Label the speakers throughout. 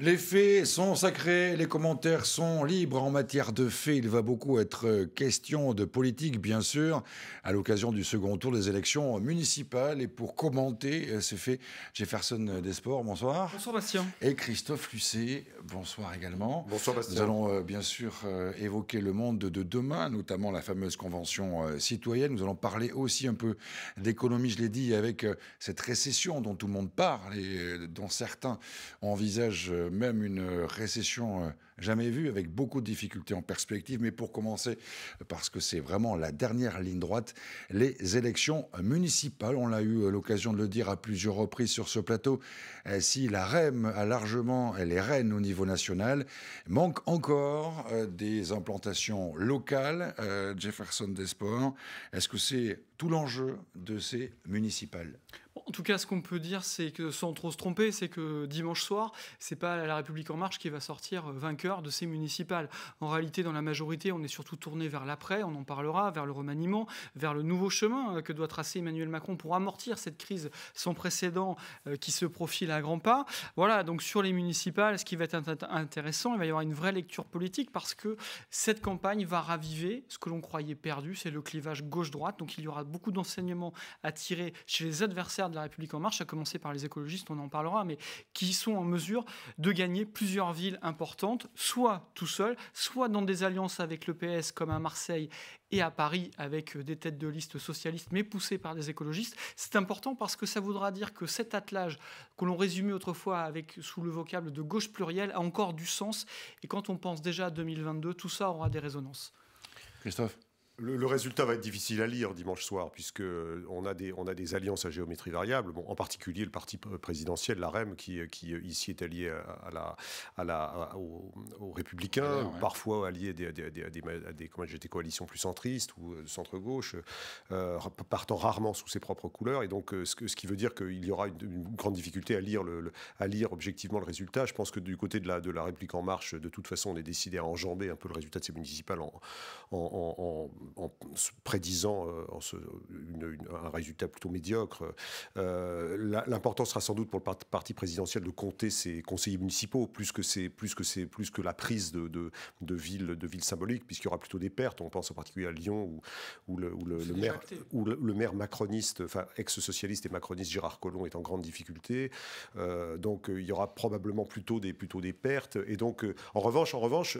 Speaker 1: Les faits sont sacrés, les commentaires sont libres en matière de faits. Il va beaucoup être euh, question de politique, bien sûr, à l'occasion du second tour des élections municipales. Et pour commenter euh, ces faits, Jefferson Desport, bonsoir. Bonsoir, Bastien. Et Christophe Lucet, bonsoir également. Bonsoir, Bastien. Nous allons euh, bien sûr évoquer le monde de demain, notamment la fameuse convention citoyenne. Nous allons parler aussi un peu d'économie, je l'ai dit, avec cette récession dont tout le monde parle et dont certains envisagent même une euh, récession euh, jamais vu, avec beaucoup de difficultés en perspective. Mais pour commencer, parce que c'est vraiment la dernière ligne droite, les élections municipales. On l'a eu euh, l'occasion de le dire à plusieurs reprises sur ce plateau. Euh, si la REM a largement euh, les reines au niveau national, manque encore des implantations locales. Jefferson Desport, est-ce que c'est tout l'enjeu de ces municipales
Speaker 2: en tout cas, ce qu'on peut dire, c'est que sans trop se tromper, c'est que dimanche soir, c'est pas la République en marche qui va sortir vainqueur de ces municipales. En réalité, dans la majorité, on est surtout tourné vers l'après, on en parlera, vers le remaniement, vers le nouveau chemin euh, que doit tracer Emmanuel Macron pour amortir cette crise sans précédent euh, qui se profile à grands pas. Voilà, donc sur les municipales, ce qui va être intéressant, il va y avoir une vraie lecture politique parce que cette campagne va raviver ce que l'on croyait perdu, c'est le clivage gauche-droite. Donc il y aura beaucoup d'enseignements à tirer chez les adversaires de la République en marche, à commencer par les écologistes, on en parlera, mais qui sont en mesure de gagner plusieurs villes importantes soit tout seul, soit dans des alliances avec le PS comme à Marseille et à Paris avec euh, des têtes de liste socialistes mais poussées par des écologistes. C'est important parce que ça voudra dire que cet attelage que l'on résumait autrefois avec sous le vocable de gauche plurielle a encore du sens et quand on pense déjà à 2022, tout ça aura des résonances.
Speaker 1: Christophe
Speaker 3: le, résultat va être difficile à lire dimanche soir, puisque on a des, on a des alliances à géométrie variable, bon, en particulier le parti présidentiel, l'AREM, qui, qui ici est allié à, la, à la, aux, Républicains, parfois allié à des, des, coalitions plus centristes ou euh, centre-gauche, euh, partant rarement sous ses propres couleurs. Et donc, euh, ce, ce qui veut dire qu'il y aura une, grande difficulté à lire, le, à lire objectivement le résultat. Je pense que du côté de la, de la République En Marche, de toute façon, on est décidé à enjamber un peu le résultat de ces municipales en en prédisant euh, en un résultat plutôt médiocre. Euh, L'important sera sans doute pour le parti présidentiel de compter ses conseillers municipaux plus que, c'est plus que, c'est plus que la prise de, de, villes de ville symboliques, puisqu'il y aura plutôt des pertes. On pense en particulier à Lyon, où, le, maire, le, maire, macroniste, enfin ex-socialiste et macroniste Gérard Collomb est en grande difficulté. Euh, donc il y aura probablement plutôt des, plutôt des pertes. Et donc, en revanche, en revanche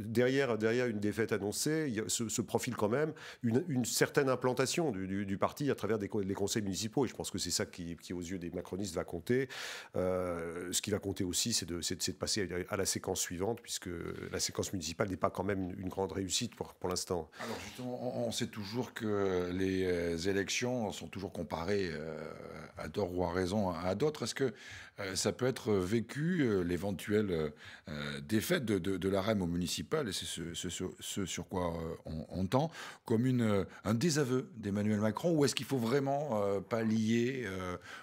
Speaker 3: derrière, derrière une défaite annoncée, il y a ce, ce profil quand même une, certaine implantation du, parti à travers des, les conseils municipaux. Et je pense que c'est ça qui, aux yeux des macronistes, va compter. Euh, ce qui va compter aussi, c'est de, passer à, la séquence suivante, puisque la séquence municipale n'est pas quand même une grande réussite pour, l'instant.
Speaker 1: Alors justement, on, sait toujours que les euh, élections sont toujours comparées euh, à tort ou à raison à d'autres. Est-ce que euh, ça peut être euh, vécu euh, l'éventuelle défaite de, la REM au municipal, et c'est ce, sur quoi on, tend, comme une, un désaveu d'Emmanuel Macron, ou est-ce qu'il faut vraiment pas lier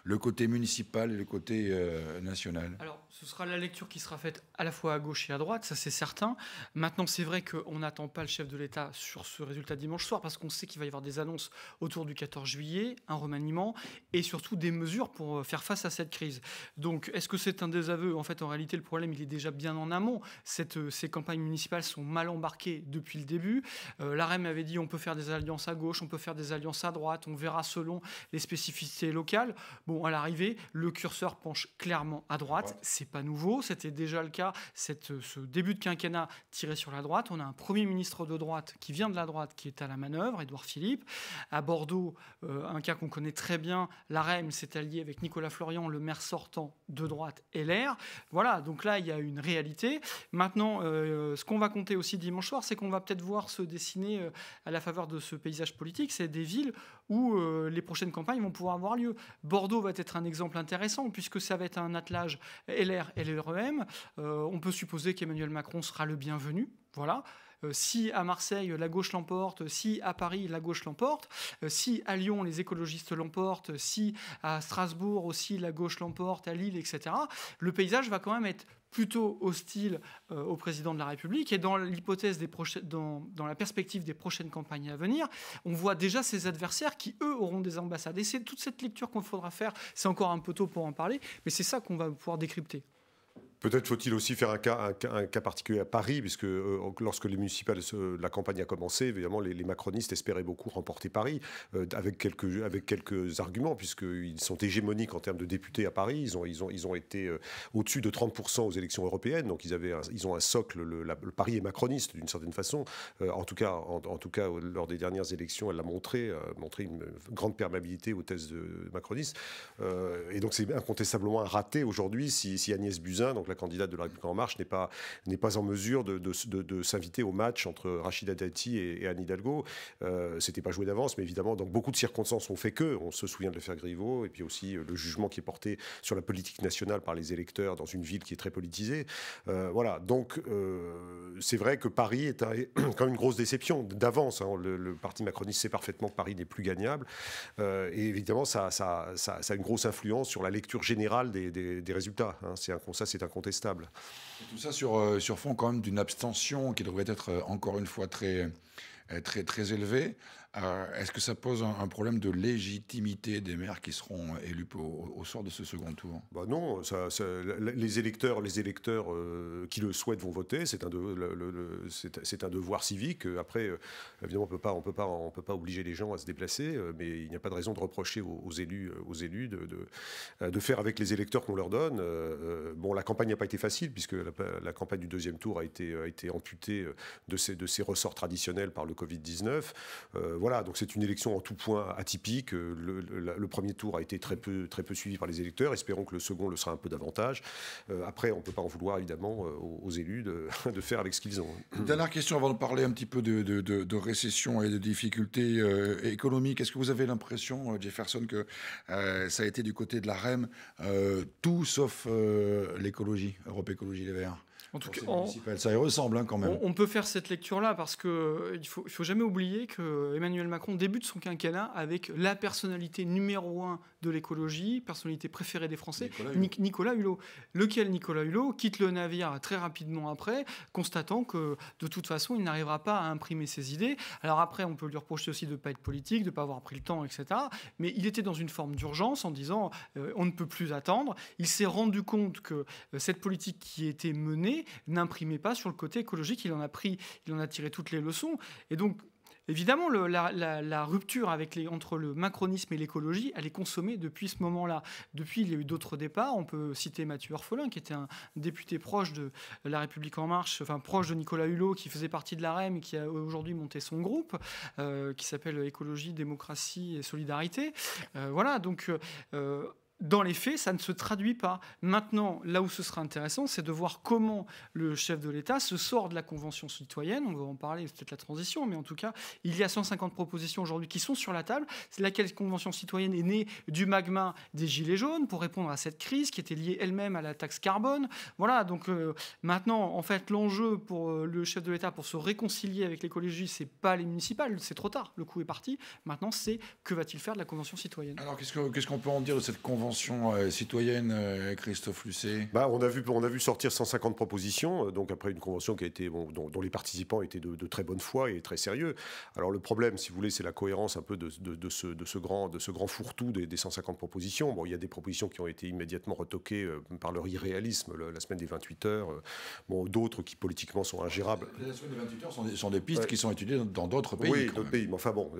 Speaker 1: le côté municipal et le côté national
Speaker 2: ce sera la lecture qui sera faite à la fois à gauche et à droite, ça c'est certain. Maintenant, c'est vrai qu'on n'attend pas le chef de l'État sur ce résultat dimanche soir parce qu'on sait qu'il va y avoir des annonces autour du 14 juillet, un remaniement et surtout des mesures pour euh, faire face à cette crise. Donc, est-ce que c'est un désaveu En fait, en réalité, le problème, il est déjà bien en amont. Euh, ces campagnes municipales sont mal embarquées depuis le début. Euh, L'AREM avait dit on peut faire des alliances à gauche, on peut faire des alliances à droite, on verra selon les spécificités locales. Bon, à l'arrivée, le curseur penche clairement à droite c'est pas nouveau, c'était déjà le cas. Cette, euh, ce début de quinquennat tiré sur la droite, on a un premier ministre de droite qui vient de la droite, qui est à la manœuvre, Édouard Philippe. À Bordeaux, euh, un cas qu'on connaît très bien, la REM s'est alliée avec Nicolas Florian, le maire sortant de droite et Voilà, donc là, il y a une réalité. Maintenant, euh, ce qu'on va compter aussi dimanche soir, c'est qu'on va peut-être voir se dessiner à la faveur de ce paysage politique, c'est des villes où les prochaines campagnes vont pouvoir avoir lieu. Bordeaux va être un exemple intéressant puisque ça va être un attelage LR et e euh, on peut supposer qu'Emmanuel Macron sera le bienvenu. Voilà. Euh, si à Marseille la gauche l'emporte, si à Paris la gauche l'emporte, euh, si à Lyon les écologistes l'emportent, si à Strasbourg aussi la gauche l'emporte, à Lille, etc., le paysage va quand même être plutôt hostile euh, au président de la République. Et dans l'hypothèse des dans, dans, la perspective des prochaines campagnes à venir, on voit déjà ses adversaires qui, eux, auront des ambassades. Et c'est toute cette lecture qu'on faudra faire. C'est encore un peu tôt pour en parler, mais c'est ça qu'on va pouvoir décrypter.
Speaker 3: Peut-être faut-il aussi faire un cas, un, cas, particulier à Paris, puisque euh, lorsque les municipales, la campagne a commencé, évidemment, les, macronistes espéraient beaucoup remporter Paris, euh, avec, quelques, avec quelques arguments, puisqu'ils sont hégémoniques en termes de députés à Paris. Ils ont, ils ont, ils ont été euh, au-dessus de 30% aux élections européennes, donc ils, avaient ils ont un socle. Le, Paris est macroniste d'une certaine façon. en, tout cas, en, tout cas, lors des dernières élections, elle a montré, montré une grande perméabilité aux thèses de, macronistes. et donc, c'est incontestablement un raté aujourd'hui si, si, Agnès Buzyn, donc la candidate de la République en marche n'est pas, n'est pas en mesure de, de, s'inviter au match entre Rachida Dati et, et Anne Hidalgo. Euh, C'était pas joué d'avance, mais évidemment, donc beaucoup de circonstances ont fait que, on se souvient de l'affaire Griveaux, et puis aussi euh, le jugement qui est porté sur la politique nationale par les électeurs dans une ville qui est très politisée. Euh, voilà, donc euh, c'est vrai que Paris est quand même une grosse déception d'avance. Hein. Le, parti macroniste sait parfaitement que Paris n'est plus gagnable, et évidemment, ça, ça, ça, a une grosse
Speaker 1: influence sur la lecture générale des, des, résultats. Hein. C'est un c'est un tout ça euh, sur, fond quand même d'une abstention qui devrait être euh, encore une fois très, euh, très, très élevée. Euh, est-ce que ça pose un, problème de légitimité des maires qui seront élus au, sort de ce second tour
Speaker 3: bah Non, ça, les électeurs, les électeurs euh, qui le souhaitent vont voter. C'est un, un devoir civique. Après, euh, évidemment, on ne peut pas, peut pas obliger les gens à se déplacer, mais il n'y a pas de raison de reprocher aux, élus, aux élus de, de, faire avec les électeurs qu'on leur donne. bon, la campagne n'a pas été facile puisque la, campagne du deuxième tour a été, été amputée de ses, de ressorts traditionnels par le Covid 19 voilà, donc c'est une élection en tout point atypique. Euh, le, premier tour a été très peu, très peu suivi par les électeurs. Espérons que le second le sera un peu davantage. Euh, après, on ne peut pas en vouloir évidemment euh, aux,
Speaker 1: élus de, faire avec ce qu'ils ont. Dernière question avant de parler un petit peu de, récession et de difficultés économiques. Est-ce que vous avez l'impression, Jefferson, que ça a été du côté de la REM tout sauf l'écologie, Europe Écologie Les Verts en tout cas, ça y ressemble hein, quand même.
Speaker 2: On, peut faire cette lecture-là parce que euh, il faut, jamais oublier que euh, Emmanuel Macron débute son quinquennat avec la personnalité numéro un de l'écologie, personnalité préférée des Français, Nicolas Hulot. Lequel Nicolas Hulot quitte le navire très rapidement après, constatant que de toute façon il n'arrivera pas à imprimer ses idées. Alors après, on peut lui reprocher aussi de ne pas être politique, de ne pas avoir pris le temps, etc. Mais il était dans une forme d'urgence en disant euh, on ne peut plus attendre. Il s'est rendu compte que cette politique qui était menée n'imprimait pas sur le côté écologique. Il en a pris, il en a tiré toutes les leçons. Et donc, Évidemment, la, rupture entre le macronisme et l'écologie, elle est consommée depuis ce moment-là. Depuis, il y a eu d'autres départs. On peut citer Mathieu Orphelin, qui était un député proche de La République En Marche, enfin proche de Nicolas Hulot, qui faisait partie de la REM et qui a aujourd'hui monté son groupe, euh, qui s'appelle Écologie, Démocratie et Solidarité. Euh, voilà, donc. Euh, dans les faits, ça ne se traduit pas. Maintenant, là où ce sera intéressant, c'est de voir comment le chef de l'État se sort de la Convention citoyenne. On va en parler, peut-être la transition, mais en tout cas, il y a 150 propositions aujourd'hui qui sont sur la table. C'est Laquelle Convention citoyenne est née du magma des Gilets jaunes pour répondre à cette crise qui était liée elle-même à la taxe carbone. Voilà, donc euh, maintenant, en fait, l'enjeu pour euh, le chef de l'État pour se réconcilier avec l'écologie, c'est pas les municipales, c'est trop tard, le coup est parti. Maintenant, c'est que va-t-il faire de la Convention citoyenne Alors,
Speaker 1: qu'est-ce qu'on peut en dire de cette Convention euh, citoyenne, euh, Christophe Lucet bah, on, a vu, on a vu sortir 150 propositions, euh,
Speaker 3: donc après une convention qui a été, dont, les participants étaient de, très bonne foi et très sérieux. Alors le problème, si vous voulez, c'est la cohérence un peu de, de ce, grand, de grand fourre-tout des, 150 propositions. Bon, il y a des propositions qui ont été immédiatement retoquées par leur irréalisme la semaine des 28 heures, bon, d'autres qui politiquement sont ingérables. La semaine des 28 heures sont des, sont des pistes qui sont étudiées dans d'autres pays. Oui, d'autres pays. Mais enfin bon,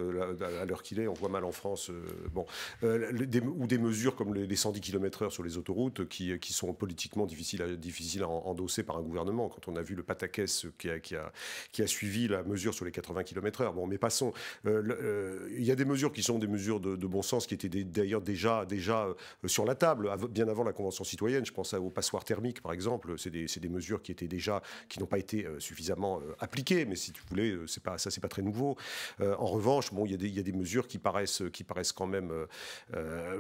Speaker 3: à l'heure qu'il est, on voit mal en France. bon, ou des mesures comme le les, 110 km/h sur les autoroutes qui, qui sont politiquement difficiles à, difficiles à endosser par un gouvernement. Quand on a vu le pataquès qui a, qui a, qui a suivi la mesure sur les 80 km/h. Bon, mais passons. Euh, euh, il y a des mesures qui sont des mesures de, bon sens qui étaient d'ailleurs déjà, déjà euh, sur la table, bien avant la Convention citoyenne. Je pense aux passoires thermiques, par exemple. C'est des, des, mesures qui étaient déjà, qui n'ont pas été suffisamment appliquées. Mais si tu voulais, c'est pas, ça, c'est pas très nouveau. en revanche, bon, il y, y, a des mesures qui paraissent, qui paraissent quand même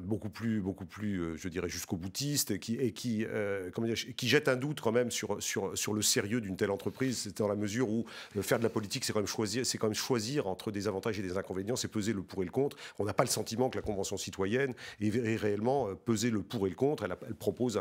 Speaker 3: beaucoup plus, beaucoup plus, euh, je dirais, jusqu'au boutiste, et qui, et qui, euh, comment dire, qui jette un doute quand même sur, sur, sur le sérieux d'une telle entreprise. C'est dans la mesure où euh, faire de la politique, c'est quand, même choisir, quand même choisir entre des avantages et des inconvénients, c'est peser le pour et le contre. On n'a pas le sentiment que la Convention citoyenne est, réellement pesé le pour et le contre. Elle, propose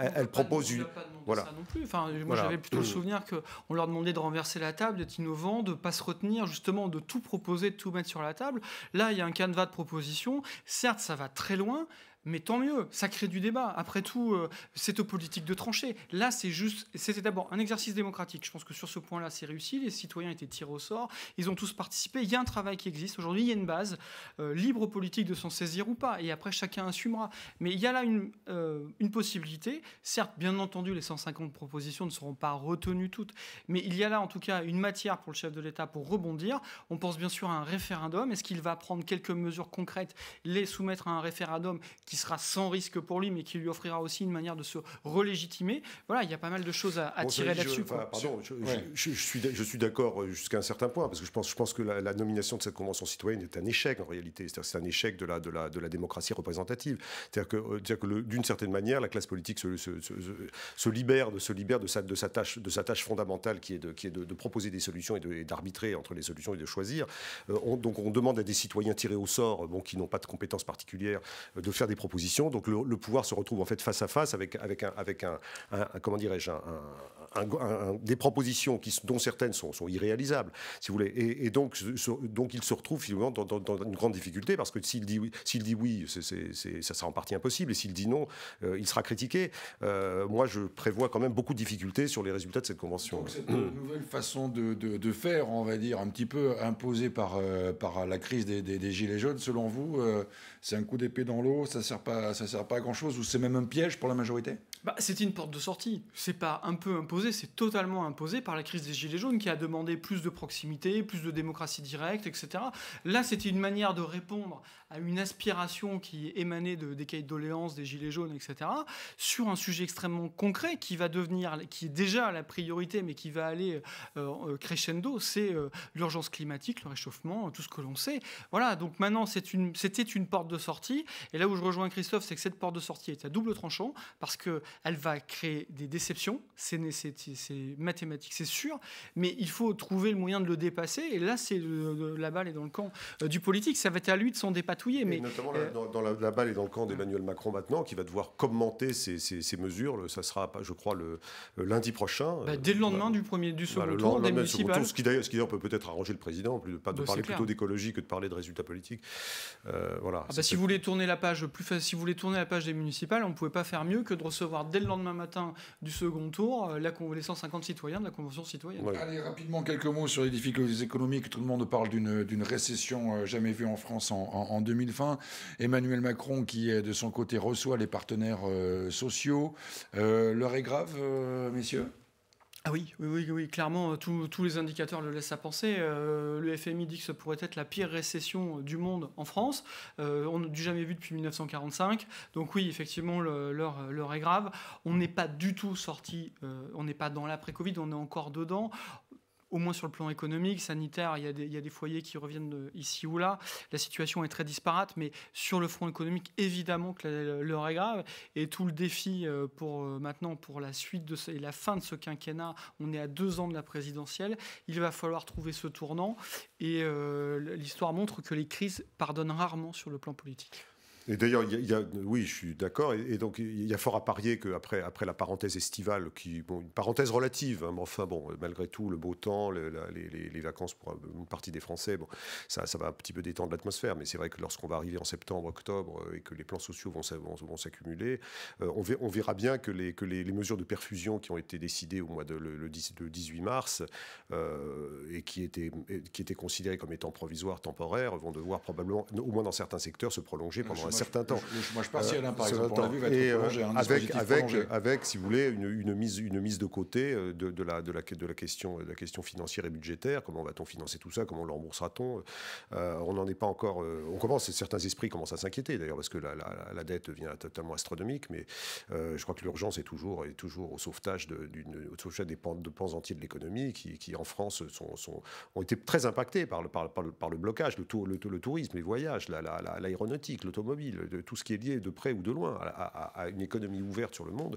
Speaker 3: elle, propose une. Voilà. non plus. Enfin, moi, j'avais plutôt le mmh.
Speaker 2: souvenir qu'on leur demandait de renverser la table, d'être innovant, de ne pas se retenir, justement, de tout proposer, de tout mettre sur la table. Là, il y a un canevas de propositions. Certes, ça va très loin, mais tant mieux, ça crée du débat. Après tout, euh, c'est aux politiques de trancher. Là, c'est juste, c'était d'abord un exercice démocratique. Je pense que sur ce point-là, c'est réussi. Les citoyens étaient tirés au sort, ils ont tous participé. Il y a un travail qui existe. Aujourd'hui, il y a une base euh, libre aux politiques de s'en saisir ou pas. Et après, chacun assumera. Mais il y a là une, euh, une possibilité. Certes, bien entendu, les 150 propositions ne seront pas retenues toutes, mais il y a là en tout cas une matière pour le chef de l'État pour rebondir. On pense bien sûr à un référendum. Est-ce qu'il va prendre quelques mesures concrètes, les soumettre à un référendum qui sera sans risque pour lui, mais qui lui offrira aussi une manière de se relégitimer. Voilà, il y a pas mal de choses à, tirer là-dessus. pardon, je,
Speaker 3: je, suis d'accord euh, jusqu'à un certain point, parce que je pense, je pense que la, nomination de cette convention citoyenne est un échec en réalité. C'est un échec de la, de la, de la démocratie représentative. C'est-à-dire que, euh, d'une certaine manière, la classe politique se, se, se, libère, de, se libère de, sa, de, sa tâche, de sa tâche fondamentale qui est de, qui est de, proposer des solutions et d'arbitrer entre les solutions et de choisir. Euh, donc on demande à des citoyens tirés au sort, bon, qui n'ont pas de compétences particulières, de faire des propositions. Donc le, pouvoir se retrouve en fait face à face avec, avec, un, avec un, comment dirais-je, des propositions qui, dont certaines sont, sont, irréalisables, si vous voulez. Et, donc, donc il se retrouve finalement dans, une grande difficulté parce que s'il dit, s'il dit oui, ça sera en partie impossible. Et s'il dit non, euh, il sera critiqué. Euh, moi, je prévois quand même beaucoup de difficultés sur les résultats de cette convention. Donc cette
Speaker 1: nouvelle façon de, faire, on va dire, un petit peu imposée par, euh, par la crise des, Gilets jaunes, selon vous, c'est un coup d'épée dans l'eau, ça sert pas, ça sert pas à grand chose ou c'est même un piège pour la majorité
Speaker 2: bah, C'était une porte de sortie. C'est pas un peu imposé, c'est totalement imposé par la crise des Gilets jaunes qui a demandé plus de proximité, plus de démocratie directe, etc. Là, c'était une manière de répondre à une aspiration qui émanait de, des cahiers de doléances, des Gilets jaunes, etc., sur un sujet extrêmement concret qui va devenir, qui est déjà la priorité, mais qui va aller euh, euh, crescendo, c'est euh, l'urgence climatique, le réchauffement, tout ce que l'on sait. Voilà, donc maintenant, c'était une, une porte de sortie. Et là où je rejoins Christophe, c'est que cette porte de sortie est à double tranchant parce que elle va créer des déceptions, c'est mathématique, c'est sûr, mais il faut trouver le moyen de le dépasser. Et là, c'est la balle est dans le camp euh, du politique. Ça va être à lui de s'en dépatouiller. mais notamment, euh,
Speaker 3: dans, la, balle est dans le camp d'Emmanuel mm. Macron maintenant, qui va devoir commenter ces, mesures. Ça sera, je crois, le, lundi prochain. Bah, dès
Speaker 2: le lendemain euh, du premier du bah, second tour, des ce
Speaker 3: qui d'ailleurs peut peut-être arranger le président, de, pas de bah, parler plutôt d'écologie que de parler de résultats politiques. voilà. Ah, si vous
Speaker 2: voulez tourner la page plus, si vous voulez tourner la page des municipales, on ne pouvait pas faire mieux que de recevoir dès le lendemain matin du second tour euh, la les 150 citoyens de la Convention citoyenne. Allez, rapidement, quelques
Speaker 1: mots sur les difficultés économiques. Tout le monde parle d'une récession euh, jamais vue en France en, en, 2020. Emmanuel Macron, qui euh, de son côté reçoit les partenaires sociaux. L'heure est grave, messieurs ah
Speaker 2: oui, oui, clairement, euh, tous les indicateurs le laissent à penser. Euh, le FMI dit que ce pourrait être la pire récession euh, du monde en France. Euh, on n'a jamais vu depuis 1945. Donc oui, effectivement, l'heure est grave. On n'est pas du tout sorti, on n'est pas dans l'après-Covid, on est encore dedans au moins sur le plan économique, sanitaire, il y a des, foyers qui reviennent ici ou là. La situation est très disparate, mais sur le front économique, évidemment que l'heure est grave. Et tout le défi euh, pour euh, maintenant, pour la suite de et la fin de ce quinquennat, on est à deux ans de la présidentielle. Il va falloir trouver ce tournant. Et euh, l'histoire montre que les crises pardonnent rarement sur le plan politique.
Speaker 3: Et d'ailleurs, oui, je suis d'accord. Et, donc, il y a fort à parier qu'après après la parenthèse estivale, qui, bon, une parenthèse relative, hein, mais enfin, bon, malgré tout, le beau temps, les, vacances pour une partie des Français, bon, ça, ça va un petit peu détendre l'atmosphère. Mais c'est vrai que lorsqu'on va arriver en septembre, octobre, euh, et que les plans sociaux vont, vont, s'accumuler, euh, on, verra bien que, les, que les, mesures de perfusion qui ont été décidées au mois de le, 18 mars euh, et qui étaient, qui étaient considérées comme étant provisoires, temporaires, vont devoir probablement, au moins dans certains secteurs, se prolonger pendant un certain temps. Le par exemple, avec, avec, avec, si vous voulez, une, mise, une mise de côté euh, de, la, de, la, de, la question, de la question financière et budgétaire. Comment va-t-on financer tout ça Comment le remboursera-t-on euh, On n'en est pas encore. Euh, on commence, certains esprits commencent à s'inquiéter d'ailleurs, parce que la, dette devient totalement astronomique, mais je crois que l'urgence est toujours, est toujours au sauvetage, de, au sauvetage des pans, de pans entiers de l'économie qui, en France, sont, sont, ont été très impactés par le, par, le blocage, le, le, le tourisme, les voyages, l'aéronautique, l'automobile de tout ce qui est lié de près ou de loin à, une économie ouverte sur le monde,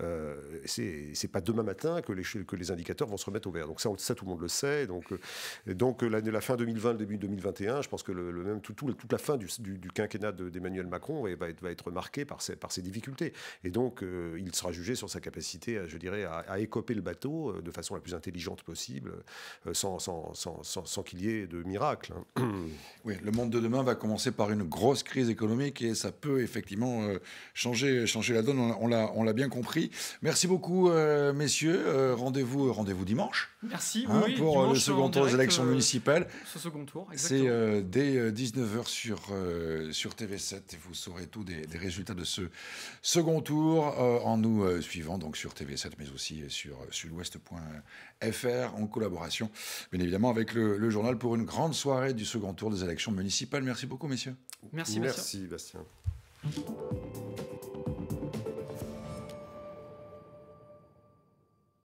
Speaker 3: euh, c'est pas demain matin que les, que les indicateurs vont se remettre au vert. Donc ça, ça tout le monde le sait. Donc, euh, donc euh, la, la fin 2020, le début 2021, je pense que le, même, tout, tout, toute la fin du, quinquennat d'Emmanuel Macron va, être, va être marquée par ces, par ses difficultés. Et donc euh, il sera jugé sur sa capacité, à, je dirais, à, à, écoper le bateau de
Speaker 1: façon la plus intelligente possible, sans, sans, sans, sans qu'il y ait de miracle. Hein. Oui, le monde de demain va commencer par une grosse crise économique et ça peut effectivement euh, changer, changer la donne. On, on l'a bien compris. Merci beaucoup, euh, messieurs. Euh, rendez-vous rendez-vous dimanche.
Speaker 2: Merci. Hein, pour le second tour des élections municipales. Ce second tour, C'est
Speaker 1: dès 19h sur, sur TV7. et Vous saurez tous des, résultats de ce second tour en nous suivant donc sur TV7, mais aussi sur sudouest.fr en collaboration, bien évidemment, avec le, journal pour une grande soirée du second tour des élections municipales. Merci beaucoup, messieurs. merci. merci. Bastien.